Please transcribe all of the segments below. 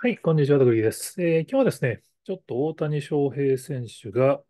はい、こんにちは、く木です、えー、今日はですね、ちょっと大谷翔平選手が、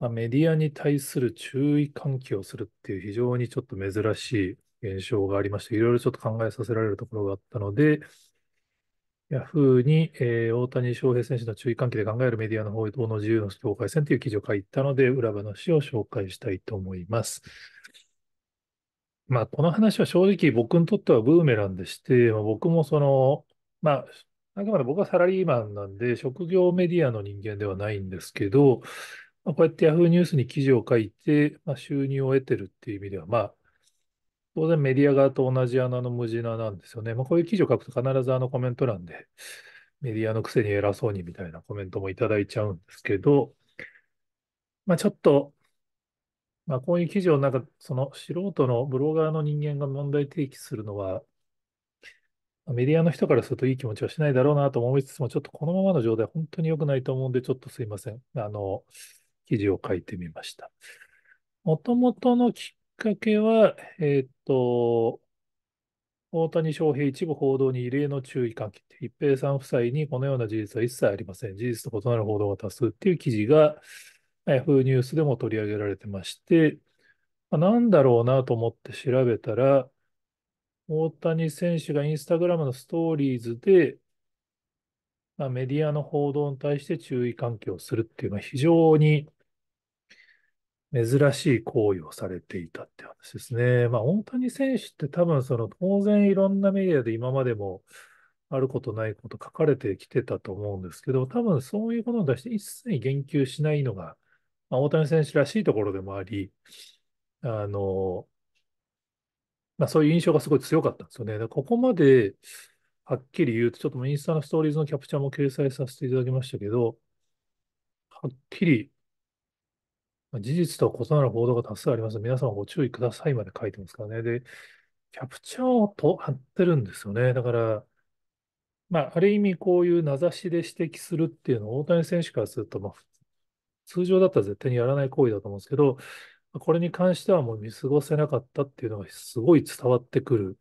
まあ、メディアに対する注意喚起をするっていう非常にちょっと珍しい現象がありまして、いろいろちょっと考えさせられるところがあったので、ヤフーに、えー、大谷翔平選手の注意喚起で考えるメディアの報道の自由の境界線という記事を書いたので、裏話を紹介したいと思います。まあ、この話は正直僕にとってはブーメランでして、僕もその、まあ、あくまで僕はサラリーマンなんで、職業メディアの人間ではないんですけど、まあ、こうやって Yahoo ニュースに記事を書いて、まあ、収入を得てるっていう意味では、まあ、当然メディア側と同じ穴の無地ななんですよね。まあ、こういう記事を書くと必ずあのコメント欄で、メディアのくせに偉そうにみたいなコメントもいただいちゃうんですけど、まあ、ちょっと、まあ、こういう記事をなんか、その素人のブロガーの人間が問題提起するのは、メディアの人からするといい気持ちはしないだろうなと思いつつも、ちょっとこのままの状態、本当に良くないと思うんで、ちょっとすいません。あの、記事を書いてみました。もともとのきっかけは、えっ、と、大谷翔平一部報道に異例の注意喚起一平さん夫妻にこのような事実は一切ありません。事実と異なる報道が多数っていう記事が Yahoo ニュースでも取り上げられてまして、まなんだろうなと思って調べたら、大谷選手がインスタグラムのストーリーズで、まあ、メディアの報道に対して注意喚起をするっていうのは非常に珍しい行為をされていたって話ですね。まあ、大谷選手って多分その当然いろんなメディアで今までもあることないこと書かれてきてたと思うんですけど、多分そういうことに対して一切言及しないのが、まあ、大谷選手らしいところでもあり、あの、まあ、そういう印象がすごい強かったんですよね。ここまではっきり言うと、ちょっとインスタのストーリーズのキャプチャーも掲載させていただきましたけど、はっきり、事実とは異なる報道が多数あります。皆様ご注意くださいまで書いてますからね。で、キャプチャーをと貼ってるんですよね。だから、まあ、ある意味こういう名指しで指摘するっていうのは、大谷選手からすると、まあ、通常だったら絶対にやらない行為だと思うんですけど、これに関してはもう見過ごせなかったっていうのがすごい伝わってくる。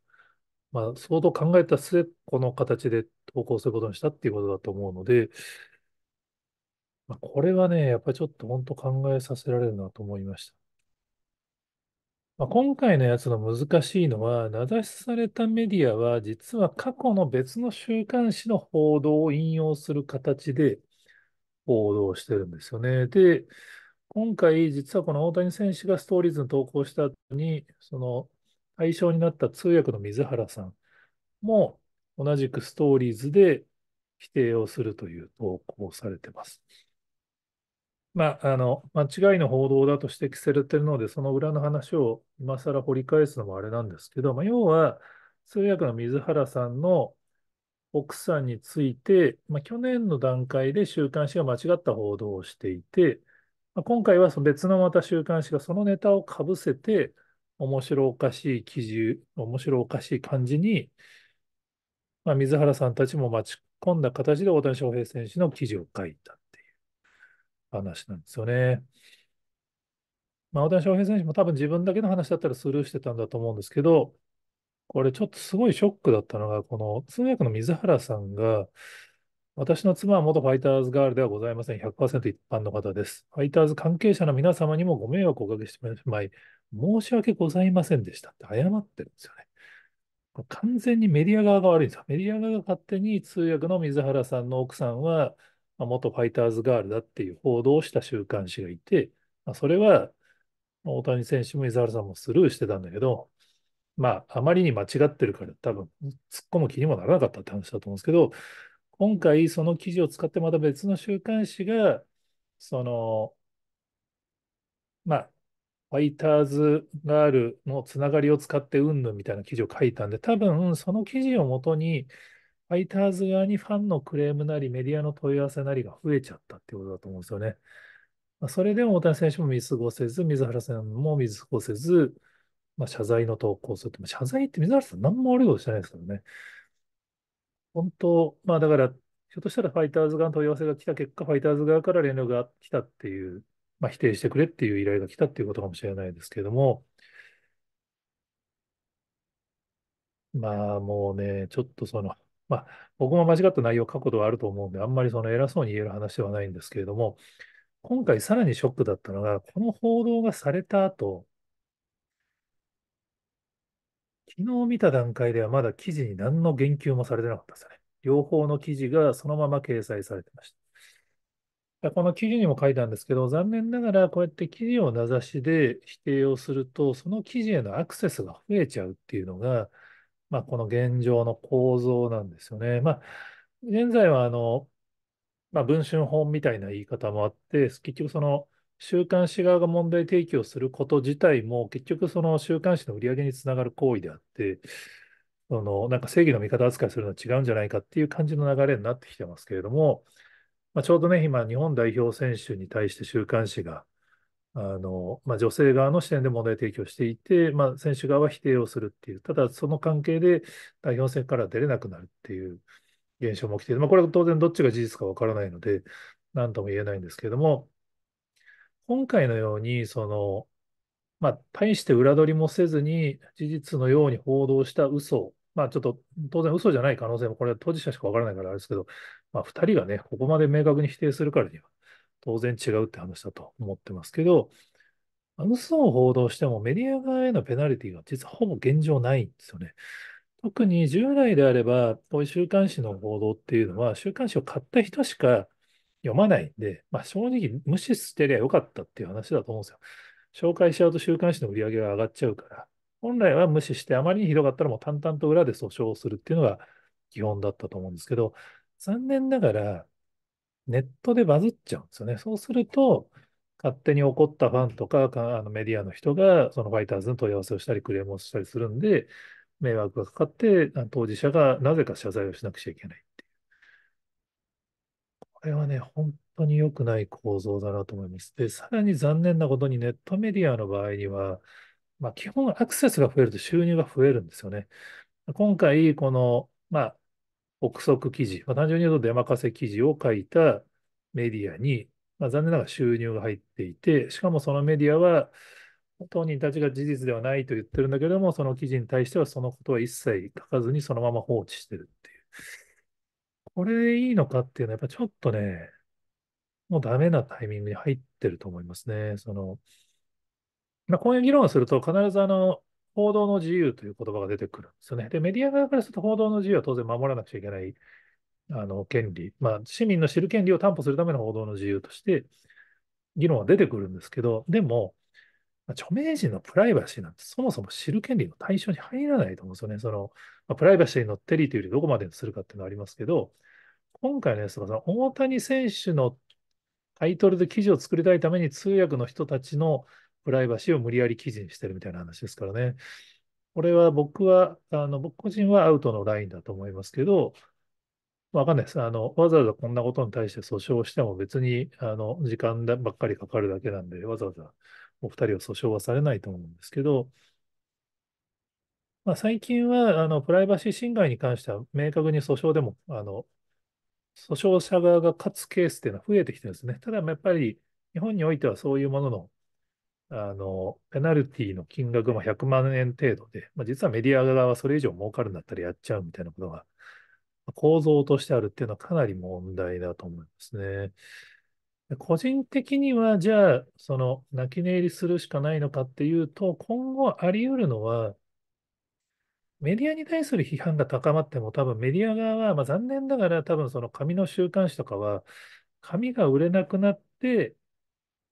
まあ、相当考えた末、この形で投稿することにしたっていうことだと思うので、まあ、これはね、やっぱりちょっと本当考えさせられるなと思いました。まあ、今回のやつの難しいのは、名指しされたメディアは、実は過去の別の週刊誌の報道を引用する形で報道してるんですよね。で、今回、実はこの大谷選手がストーリーズに投稿した後に、その対象になった通訳の水原さんも、同じくストーリーズで否定をするという投稿をされてます。まあ、あの、間違いの報道だと指摘されているので、その裏の話を今更掘り返すのもあれなんですけど、まあ、要は、通訳の水原さんの奥さんについて、まあ、去年の段階で週刊誌が間違った報道をしていて、まあ、今回はその別のまた週刊誌がそのネタをかぶせて、面白おかしい記事、面白おかしい感じに、まあ、水原さんたちも待ち込んだ形で大谷翔平選手の記事を書いたっていう話なんですよね。まあ、大谷翔平選手も多分自分だけの話だったらスルーしてたんだと思うんですけど、これちょっとすごいショックだったのが、この通訳の水原さんが、私の妻は元ファイターズガールではございません。100%一般の方です。ファイターズ関係者の皆様にもご迷惑をおかけしてしまい、申し訳ございませんでしたって謝ってるんですよね。完全にメディア側が悪いんですよ。メディア側が勝手に通訳の水原さんの奥さんは、元ファイターズガールだっていう報道をした週刊誌がいて、それは大谷選手も水原さんもスルーしてたんだけど、まあ、あまりに間違ってるから、多分突っ込む気にもならなかったって話だと思うんですけど、今回その記事を使ってまた別の週刊誌が、その、まあ、ファイターズガールのつながりを使ってうんぬみたいな記事を書いたんで、多分その記事をもとに、ファイターズ側にファンのクレームなり、メディアの問い合わせなりが増えちゃったってことだと思うんですよね。まあ、それでも大谷選手も見過ごせず、水原さんも見過ごせず、まあ、謝罪の投稿するって、まあ、謝罪って水原さん何も悪いことしてないですからね。本当、まあだから、ひょっとしたらファイターズ側の問い合わせが来た結果、ファイターズ側から連絡が来たっていう、まあ否定してくれっていう依頼が来たっていうことかもしれないですけれども、まあもうね、ちょっとその、まあ僕も間違った内容を書くことはあると思うんで、あんまりその偉そうに言える話ではないんですけれども、今回さらにショックだったのが、この報道がされた後、昨日見た段階ではまだ記事に何の言及もされてなかったですね。両方の記事がそのまま掲載されてました。この記事にも書いたんですけど、残念ながらこうやって記事を名指しで否定をすると、その記事へのアクセスが増えちゃうっていうのが、まあ、この現状の構造なんですよね。まあ、現在はあの、まあ、文春本みたいな言い方もあって、結局その、週刊誌側が問題提起をすること自体も、結局その週刊誌の売り上げにつながる行為であって、そのなんか正義の味方扱いするのは違うんじゃないかっていう感じの流れになってきてますけれども、まあ、ちょうどね、今、日本代表選手に対して週刊誌が、あのまあ、女性側の視点で問題提起をしていて、まあ、選手側は否定をするっていう、ただその関係で代表戦から出れなくなるっていう現象も起きている、まあ、これは当然どっちが事実かわからないので、なんとも言えないんですけれども、今回のように、その、まあ、大して裏取りもせずに、事実のように報道した嘘、まあ、ちょっと当然嘘じゃない可能性も、これは当事者しかわからないからあれですけど、まあ、2人がね、ここまで明確に否定するからには、当然違うって話だと思ってますけど、嘘を報道してもメディア側へのペナルティは実はほぼ現状ないんですよね。特に従来であれば、こういう週刊誌の報道っていうのは、週刊誌を買った人しか読まないんで、まあ、正直無視してりゃよかったっていう話だと思うんですよ。紹介しちゃうと週刊誌の売り上げが上がっちゃうから、本来は無視してあまりにひどかったらもう淡々と裏で訴訟をするっていうのが基本だったと思うんですけど、残念ながらネットでバズっちゃうんですよね。そうすると、勝手に怒ったファンとか、あのメディアの人が、そのファイターズに問い合わせをしたり、クレームをしたりするんで、迷惑がかかって、当事者がなぜか謝罪をしなくちゃいけない。れはね、本当に良くない構造だなと思います。で、さらに残念なことにネットメディアの場合には、まあ、基本アクセスが増えると収入が増えるんですよね。今回、この、まあ、憶測記事、まあ、単純に言うと出任せ記事を書いたメディアに、まあ、残念ながら収入が入っていて、しかもそのメディアは、当人たちが事実ではないと言ってるんだけれども、その記事に対してはそのことは一切書かずにそのまま放置してるっていう。これでいいのかっていうのは、やっぱちょっとね、もうダメなタイミングに入ってると思いますね。その、まあ、こういう議論をすると、必ずあの、報道の自由という言葉が出てくるんですよね。で、メディア側からすると報道の自由は当然守らなくちゃいけない、あの、権利、まあ、市民の知る権利を担保するための報道の自由として、議論は出てくるんですけど、でも、まあ、著名人のプライバシーなんてそもそも知る権利の対象に入らないと思うんですよね。その、まあ、プライバシーのテリというよりどこまでにするかっていうのはありますけど、今回のやつかさ、大谷選手のタイトルで記事を作りたいために通訳の人たちのプライバシーを無理やり記事にしてるみたいな話ですからね。これは僕は、あの、僕個人はアウトのラインだと思いますけど、わかんないです。あの、わざわざこんなことに対して訴訟しても別に、あの、時間ばっかりかかるだけなんで、わざわざお二人は訴訟はされないと思うんですけど、まあ、最近は、あの、プライバシー侵害に関しては明確に訴訟でも、あの、訴訟者側が勝つケースっていうのは増えてきてるんですね。ただ、やっぱり日本においてはそういうものの、あの、ペナルティの金額も100万円程度で、まあ、実はメディア側はそれ以上儲かるんだったらやっちゃうみたいなことが構造としてあるっていうのはかなり問題だと思いますね。個人的には、じゃあ、その、泣き寝入りするしかないのかっていうと、今後あり得るのは、メディアに対する批判が高まっても、多分メディア側は、まあ、残念ながら、多分その紙の週刊誌とかは、紙が売れなくなって、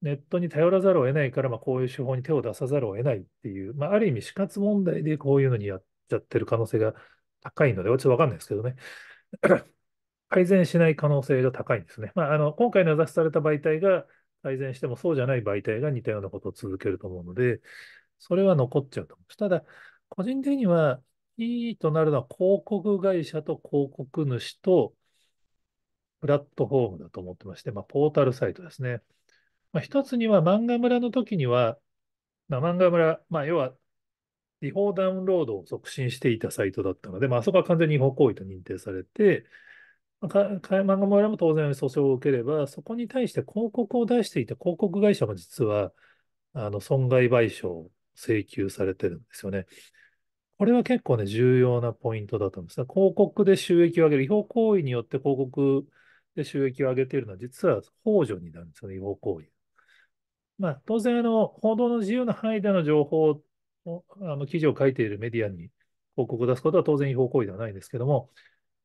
ネットに頼らざるを得ないから、まあ、こういう手法に手を出さざるを得ないっていう、まあ、ある意味死活問題でこういうのにやっちゃってる可能性が高いので、ちょっとわかんないですけどね。改善しない可能性が高いんですね。まあ、あの今回名指しされた媒体が改善しても、そうじゃない媒体が似たようなことを続けると思うので、それは残っちゃうと思います。ただ、個人的には、いいとなるのは広告会社と広告主とプラットフォームだと思ってまして、まあ、ポータルサイトですね。まあ、一つには漫画村の時には、まあ、漫画村、まあ、要は違法ダウンロードを促進していたサイトだったので、まあそこは完全に違法行為と認定されて、まあ、漫画村も当然訴訟を受ければ、そこに対して広告を出していた広告会社も実は、あの損害賠償を請求されてるんですよね。これは結構ね、重要なポイントだと思うんです広告で収益を上げる、違法行為によって広告で収益を上げているのは、実は法助になるんですよね、違法行為。まあ、当然あの、報道の自由の範囲での情報を、あの記事を書いているメディアに広告を出すことは当然違法行為ではないんですけども、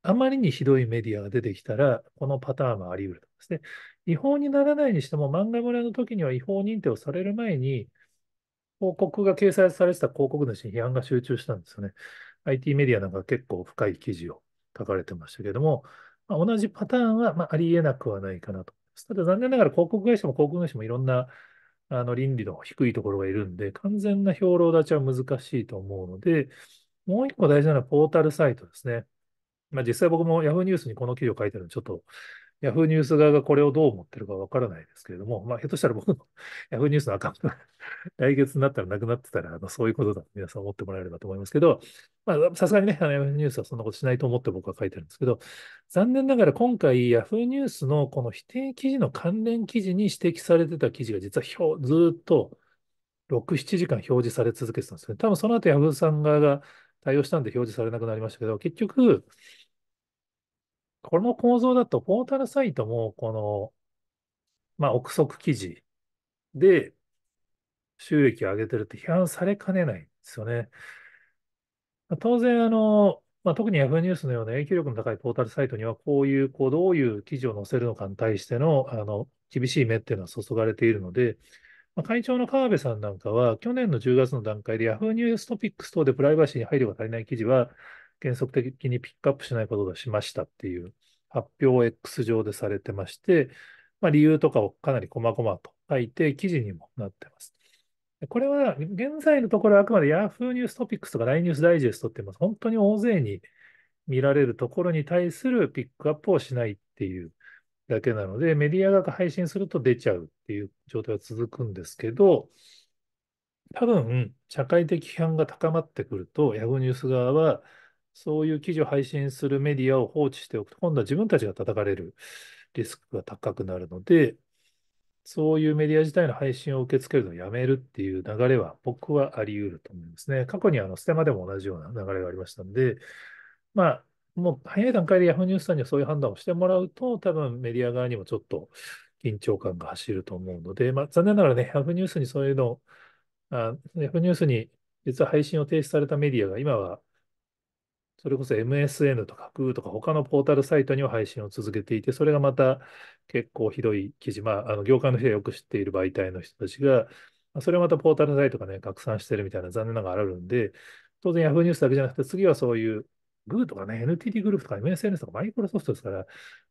あまりにひどいメディアが出てきたら、このパターンはあり得るとですね。違法にならないにしても、漫画村の時には違法認定をされる前に、広告が掲載されてた広告主に批判が集中したんですよね。IT メディアなんか結構深い記事を書かれてましたけども、まあ、同じパターンは、まあ、ありえなくはないかなと。ただ残念ながら広告会社も広告主もいろんなあの倫理の低いところがいるんで、完全な兵糧立ちは難しいと思うので、もう一個大事なのはポータルサイトですね。まあ、実際僕も Yahoo ニュースにこの記事を書いてるので、ちょっとヤフーニュース側がこれをどう思ってるかわからないですけれども、まあ、ひょっとしたら僕のヤフーニュースのアカウントが 来月になったらなくなってたら、あのそういうことだと皆さん思ってもらえればと思いますけど、まあ、さすがにね、あのヤフーニュースはそんなことしないと思って僕は書いてるんですけど、残念ながら今回ヤフーニュースのこの否定記事の関連記事に指摘されてた記事が実はずっと6、7時間表示され続けてたんですね。多分その後ヤフーさん側が対応したんで表示されなくなりましたけど、結局、この構造だと、ポータルサイトも、この、まあ、憶測記事で収益を上げてるって批判されかねないんですよね。当然、あの、まあ、特に Yahoo ニュースのような影響力の高いポータルサイトには、こういう、こう、どういう記事を載せるのかに対しての、あの、厳しい目っていうのは注がれているので、まあ、会長の川辺さんなんかは、去年の10月の段階で Yahoo ニューストピックス等でプライバシーに配慮が足りない記事は、原則的にピックアップしないことがしましたっていう発表を X 上でされてまして、まあ、理由とかをかなり細々と書いて記事にもなってます。これは現在のところあくまで Yahoo ニューストピックスとか LINE ニュースダイジェストって本当に大勢に見られるところに対するピックアップをしないっていうだけなので、メディアが配信すると出ちゃうっていう状態は続くんですけど、多分、社会的批判が高まってくると、Yahoo ニュース側はそういう記事を配信するメディアを放置しておくと、今度は自分たちが叩かれるリスクが高くなるので、そういうメディア自体の配信を受け付けるのをやめるっていう流れは僕はあり得ると思いますね。過去にあのステマでも同じような流れがありましたので、まあ、もう早い段階でヤフーニュースさんにはそういう判断をしてもらうと、多分メディア側にもちょっと緊張感が走ると思うので、まあ、残念ながらね、ヤフーニュースにそういうのあ、y a h ニュースに実は配信を停止されたメディアが今はそれこそ MSN とか g o o とか他のポータルサイトには配信を続けていて、それがまた結構ひどい記事、まあ、あの業界の人がよく知っている媒体の人たちが、それはまたポータルサイトがね、拡散してるみたいな残念ながらあるんで、当然 Yahoo ニュースだけじゃなくて、次はそういう g o o とかね、NTT グループとか MSN とかマイクロソフトですから、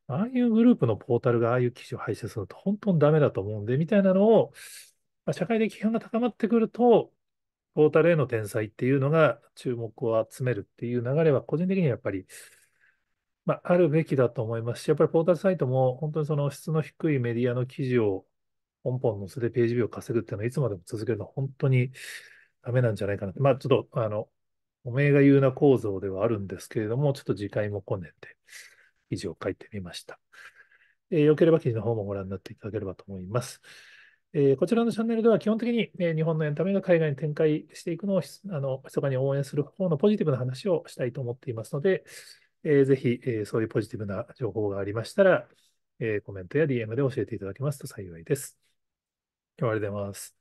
ああいうグループのポータルがああいう記事を配信すると本当にダメだと思うんで、みたいなのを、まあ、社会的批判が高まってくると、ポータルへの転載っていうのが注目を集めるっていう流れは、個人的にはやっぱり、まあ、あるべきだと思いますし、やっぱりポータルサイトも本当にその質の低いメディアの記事をポンポン載せてページビューを稼ぐっていうのはいつまでも続けるのは本当にダメなんじゃないかなって、まあちょっとあの、おめえが言うな構造ではあるんですけれども、ちょっと次回もこねて記事を書いてみました。えー、よければ記事の方もご覧になっていただければと思います。えー、こちらのチャンネルでは基本的に、えー、日本のエンタメが海外に展開していくのをあの密かに応援する方のポジティブな話をしたいと思っていますので、えー、ぜひ、えー、そういうポジティブな情報がありましたら、えー、コメントや DM で教えていただけますと幸いです。今日はありがとうございます。